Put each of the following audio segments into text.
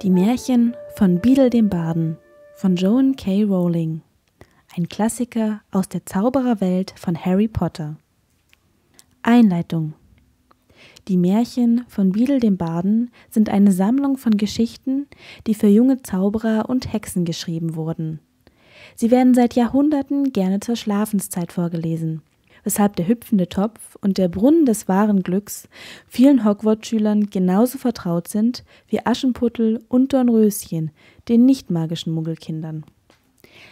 Die Märchen von Beadle dem Baden von Joan K. Rowling. Ein Klassiker aus der Zaubererwelt von Harry Potter. Einleitung. Die Märchen von Beadle dem Baden sind eine Sammlung von Geschichten, die für junge Zauberer und Hexen geschrieben wurden. Sie werden seit Jahrhunderten gerne zur Schlafenszeit vorgelesen weshalb der hüpfende Topf und der Brunnen des wahren Glücks vielen Hogwarts-Schülern genauso vertraut sind wie Aschenputtel und Dornröschen, den nicht-magischen Muggelkindern.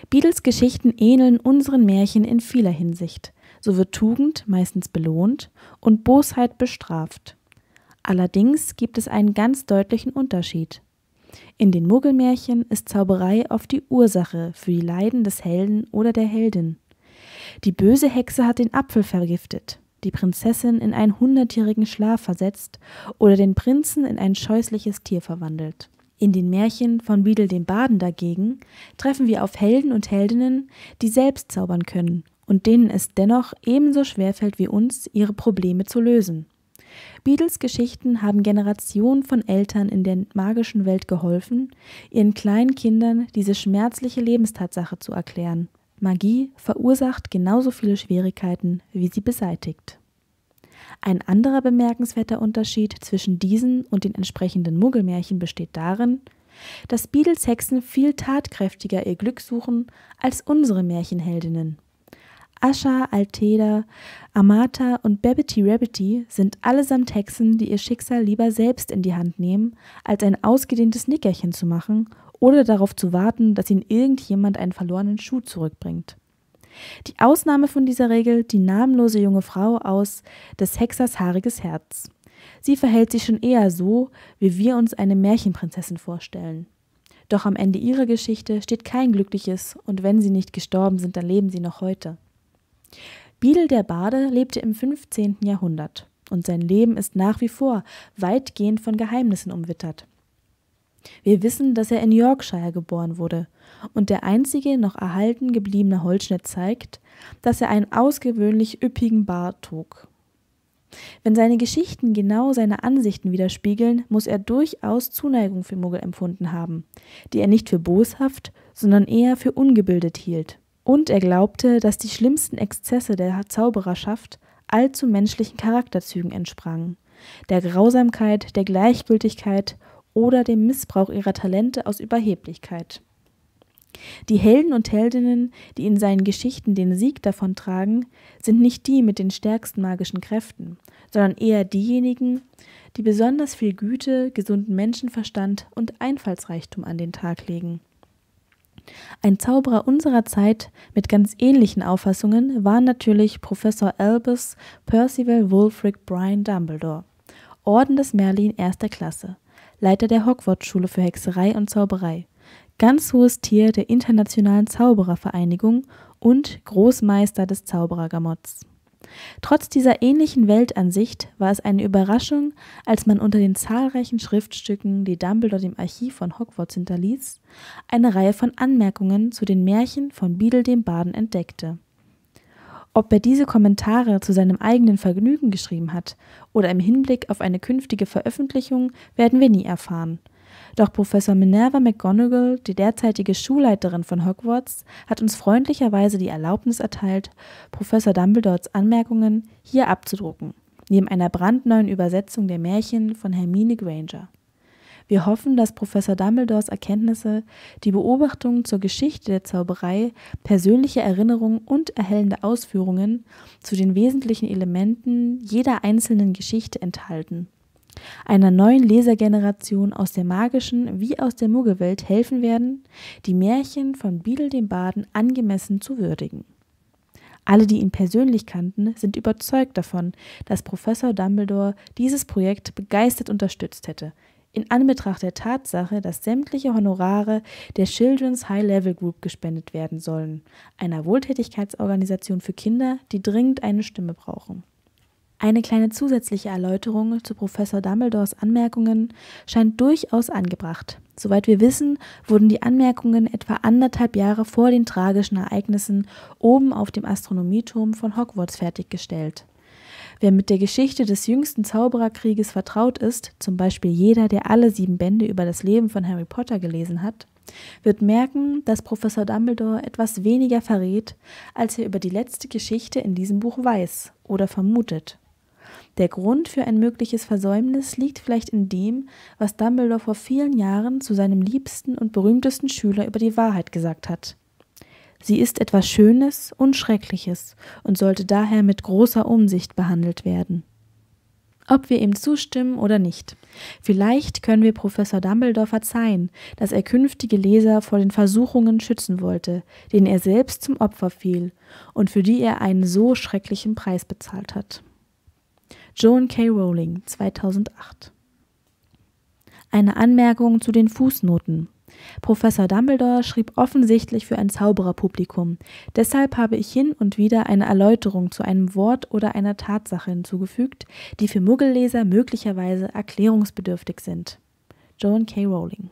Beatles Geschichten ähneln unseren Märchen in vieler Hinsicht. So wird Tugend meistens belohnt und Bosheit bestraft. Allerdings gibt es einen ganz deutlichen Unterschied. In den Muggelmärchen ist Zauberei oft die Ursache für die Leiden des Helden oder der Heldin. Die böse Hexe hat den Apfel vergiftet, die Prinzessin in einen hundertjährigen Schlaf versetzt oder den Prinzen in ein scheußliches Tier verwandelt. In den Märchen von Beadle dem Baden dagegen treffen wir auf Helden und Heldinnen, die selbst zaubern können und denen es dennoch ebenso schwerfällt wie uns, ihre Probleme zu lösen. Beatles Geschichten haben Generationen von Eltern in der magischen Welt geholfen, ihren kleinen Kindern diese schmerzliche Lebenstatsache zu erklären Magie verursacht genauso viele Schwierigkeiten, wie sie beseitigt. Ein anderer bemerkenswerter Unterschied zwischen diesen und den entsprechenden Muggelmärchen besteht darin, dass Beatles Hexen viel tatkräftiger ihr Glück suchen als unsere Märchenheldinnen. Asha, Alteda, Amata und Babbity Rabbity sind allesamt Hexen, die ihr Schicksal lieber selbst in die Hand nehmen, als ein ausgedehntes Nickerchen zu machen oder darauf zu warten, dass ihnen irgendjemand einen verlorenen Schuh zurückbringt. Die Ausnahme von dieser Regel die namenlose junge Frau aus des Hexers haariges Herz. Sie verhält sich schon eher so, wie wir uns eine Märchenprinzessin vorstellen. Doch am Ende ihrer Geschichte steht kein glückliches, und wenn sie nicht gestorben sind, dann leben sie noch heute. Biedel der Bade lebte im 15. Jahrhundert, und sein Leben ist nach wie vor weitgehend von Geheimnissen umwittert. Wir wissen, dass er in Yorkshire geboren wurde, und der einzige noch erhalten gebliebene Holzschnitt zeigt, dass er einen ausgewöhnlich üppigen Bart trug. Wenn seine Geschichten genau seine Ansichten widerspiegeln, muss er durchaus Zuneigung für Muggel empfunden haben, die er nicht für boshaft, sondern eher für ungebildet hielt. Und er glaubte, dass die schlimmsten Exzesse der Zaubererschaft allzu menschlichen Charakterzügen entsprangen, der Grausamkeit, der Gleichgültigkeit oder dem Missbrauch ihrer Talente aus Überheblichkeit. Die Helden und Heldinnen, die in seinen Geschichten den Sieg davontragen, sind nicht die mit den stärksten magischen Kräften, sondern eher diejenigen, die besonders viel Güte, gesunden Menschenverstand und Einfallsreichtum an den Tag legen. Ein Zauberer unserer Zeit mit ganz ähnlichen Auffassungen war natürlich Professor Albus Percival Wulfric Brian Dumbledore, Orden des Merlin erster Klasse, Leiter der Hogwarts-Schule für Hexerei und Zauberei, ganz hohes Tier der Internationalen Zauberervereinigung und Großmeister des Zauberergamotts. Trotz dieser ähnlichen Weltansicht war es eine Überraschung, als man unter den zahlreichen Schriftstücken, die Dumbledore dem Archiv von Hogwarts hinterließ, eine Reihe von Anmerkungen zu den Märchen von Beadle dem Baden entdeckte. Ob er diese Kommentare zu seinem eigenen Vergnügen geschrieben hat oder im Hinblick auf eine künftige Veröffentlichung, werden wir nie erfahren. Doch Professor Minerva McGonagall, die derzeitige Schulleiterin von Hogwarts, hat uns freundlicherweise die Erlaubnis erteilt, Professor Dumbledores Anmerkungen hier abzudrucken, neben einer brandneuen Übersetzung der Märchen von Hermine Granger. Wir hoffen, dass Professor Dumbledores Erkenntnisse, die Beobachtungen zur Geschichte der Zauberei, persönliche Erinnerungen und erhellende Ausführungen zu den wesentlichen Elementen jeder einzelnen Geschichte enthalten. Einer neuen Lesergeneration aus der magischen wie aus der Muggelwelt helfen werden, die Märchen von Biedel dem Baden angemessen zu würdigen. Alle, die ihn persönlich kannten, sind überzeugt davon, dass Professor Dumbledore dieses Projekt begeistert unterstützt hätte, in Anbetracht der Tatsache, dass sämtliche Honorare der Children's High Level Group gespendet werden sollen, einer Wohltätigkeitsorganisation für Kinder, die dringend eine Stimme brauchen. Eine kleine zusätzliche Erläuterung zu Professor Dumbledores Anmerkungen scheint durchaus angebracht. Soweit wir wissen, wurden die Anmerkungen etwa anderthalb Jahre vor den tragischen Ereignissen oben auf dem Astronomieturm von Hogwarts fertiggestellt. Wer mit der Geschichte des jüngsten Zaubererkrieges vertraut ist, zum Beispiel jeder, der alle sieben Bände über das Leben von Harry Potter gelesen hat, wird merken, dass Professor Dumbledore etwas weniger verrät, als er über die letzte Geschichte in diesem Buch weiß oder vermutet. Der Grund für ein mögliches Versäumnis liegt vielleicht in dem, was Dumbledore vor vielen Jahren zu seinem liebsten und berühmtesten Schüler über die Wahrheit gesagt hat, Sie ist etwas Schönes und Schreckliches und sollte daher mit großer Umsicht behandelt werden. Ob wir ihm zustimmen oder nicht. Vielleicht können wir Professor Dumbledore verzeihen, dass er künftige Leser vor den Versuchungen schützen wollte, denen er selbst zum Opfer fiel und für die er einen so schrecklichen Preis bezahlt hat. Joan K. Rowling 2008 Eine Anmerkung zu den Fußnoten. Professor Dumbledore schrieb offensichtlich für ein Zaubererpublikum. Deshalb habe ich hin und wieder eine Erläuterung zu einem Wort oder einer Tatsache hinzugefügt, die für Muggelleser möglicherweise erklärungsbedürftig sind. Joan K. Rowling